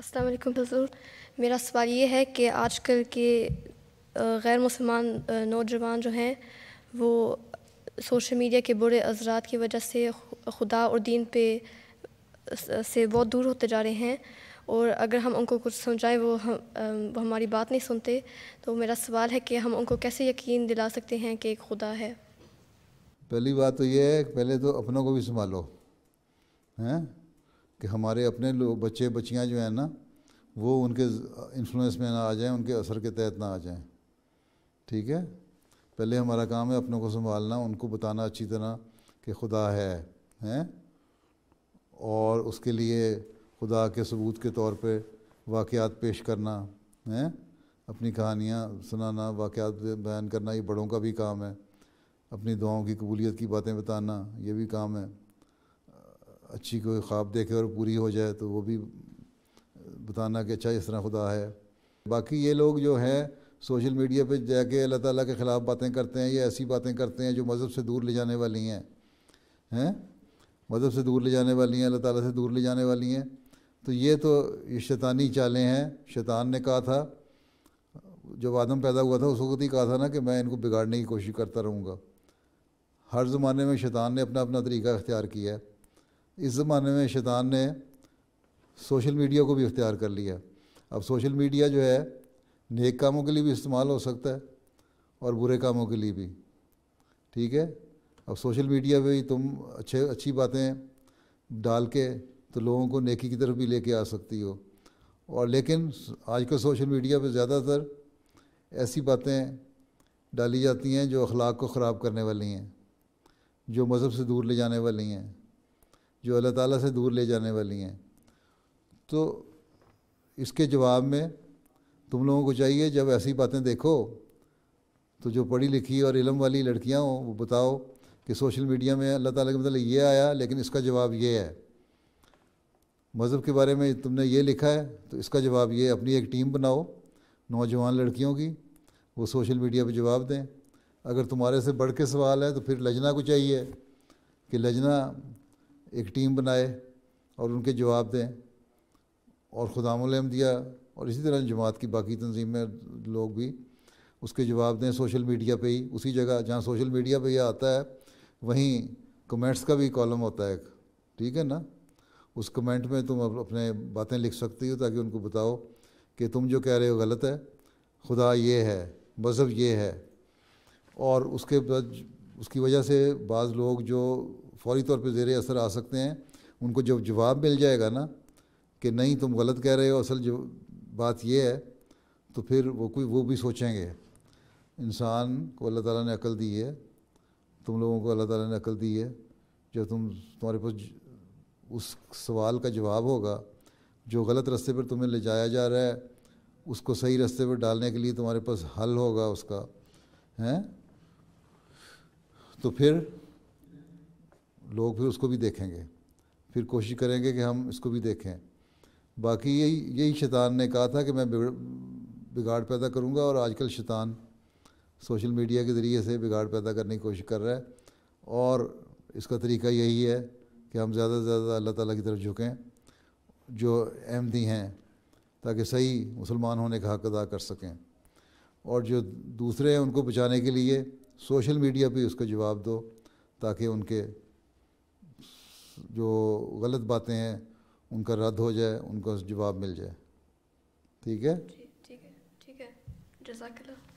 अस्सलाम वालेकुम फजल मेरा सवाल ये है कि आजकल के गैर मुसलमान नौजवान जो हैं वो सोशल मीडिया के बुरे अजरात की वजह से खुदा और दीन पे से बहुत दूर होते जा रहे हैं और अगर हम उनको कुछ समझाएं वो हम वो हमारी बात नहीं सुनते तो मेरा सवाल है कि हम उनको कैसे यकीन दिला सकते हैं कि एक खुदा है पहली बात तो ये है पहले तो अपनों को भी संभालो हैं कि हमारे अपने लोग बच्चे बच्चियाँ जो हैं ना वो उनके इन्फ्लुएंस में ना आ जाएं उनके असर के तहत ना आ जाएं ठीक है पहले हमारा काम है अपनों को संभालना उनको बताना अच्छी तरह कि खुदा है हैं और उसके लिए खुदा के सबूत के तौर पे वाक़ात पेश करना हैं अपनी कहानियाँ सुनाना वाक़ात बयान करना ये बड़ों का भी काम है अपनी दुआओं की कबूलियत की बातें बताना ये भी काम है अच्छी कोई ख्वाब देखे और पूरी हो जाए तो वो भी बताना कि अच्छा इस तरह खुदा है बाकी ये लोग जो हैं सोशल मीडिया पे जाके अल्लाह ताला के ख़िलाफ़ बातें करते हैं या ऐसी बातें करते हैं जो मज़हब से दूर ले जाने वाली हैं हैं मज़हब से दूर ले जाने वाली हैं अल्लाह ताला से दूर ले जाने वाली हैं तो ये तो ये शैतानी चालें हैं शैतान ने कहा था जब आदम पैदा हुआ था उस वक्त ही कहा था ना कि मैं इनको बिगाड़ने की कोशिश करता रहूँगा हर ज़माने में शैतान ने अपना अपना तरीका अख्तियार किया है इस ज़माने में शैतान ने सोशल मीडिया को भी इख्तियार कर लिया अब सोशल मीडिया जो है नेक कामों के लिए भी इस्तेमाल हो सकता है और बुरे कामों के लिए भी ठीक है अब सोशल मीडिया पे भी तुम अच्छे अच्छी बातें डाल के तो लोगों को नेकी की तरफ भी लेके आ सकती हो और लेकिन आजकल सोशल मीडिया पे ज़्यादातर ऐसी बातें डाली जाती हैं जो अखलाक को ख़राब करने वाली हैं जो मज़हब से दूर ले जाने वाली हैं जो अल्लाह ताला से दूर ले जाने वाली हैं तो इसके जवाब में तुम लोगों को चाहिए जब ऐसी बातें देखो तो जो पढ़ी लिखी और इलम वाली लड़कियाँ हों वो बताओ कि सोशल मीडिया में अल्लाह ताला का मतलब ये आया लेकिन इसका जवाब ये है मज़हब के बारे में तुमने ये लिखा है तो इसका जवाब ये अपनी एक टीम बनाओ नौजवान लड़कियों की वो सोशल मीडिया पर जवाब दें अगर तुम्हारे से बढ़ के सवाल है तो फिर लजना को चाहिए कि लजना एक टीम बनाए और उनके जवाब दें और ख़ुदा दिया और इसी तरह जमात की बाकी तंजीमें लोग भी उसके जवाब दें सोशल मीडिया पर ही उसी जगह जहाँ सोशल मीडिया पर यह आता है वहीं कमेंट्स का भी कॉलम होता है एक ठीक है ना उस कमेंट में तुम अपने बातें लिख सकती हो ताकि उनको बताओ कि तुम जो कह रहे हो गलत है खुदा ये है मज़हब ये है और उसके उसकी वजह से बाज़ लोग जो फौरी तौर पे ज़ेर असर आ सकते हैं उनको जब जवाब मिल जाएगा ना कि नहीं तुम गलत कह रहे हो असल जो बात यह है तो फिर वो कोई वो भी सोचेंगे इंसान को अल्लाह ताला ने अकल दी है तुम लोगों को अल्लाह ताला ने अकल दी है जब तुम तुम्हारे पास उस सवाल का जवाब होगा जो गलत रास्ते पर तुम्हें ले जाया जा रहा है उसको सही रास्ते पर डालने के लिए तुम्हारे पास हल होगा उसका हैं तो फिर लोग फिर उसको भी देखेंगे फिर कोशिश करेंगे कि हम इसको भी देखें बाकी यही यही शैतान ने कहा था कि मैं बिगाड़ पैदा करूँगा और आजकल शैतान सोशल मीडिया के ज़रिए से बिगाड़ पैदा करने की कोशिश कर रहा है और इसका तरीका यही है कि हम ज़्यादा से ज़्यादा अल्लाह ताला की तरफ झुकें जो अहमदी हैं ताकि सही मुसलमान होने का हक अदा कर सकें और जो दूसरे हैं उनको बचाने के लिए सोशल मीडिया पर उसका जवाब दो ताकि उनके जो गलत बातें हैं उनका रद्द हो जाए उनका जवाब मिल जाए ठीक है ठीक है ठीक है जजाकल्ला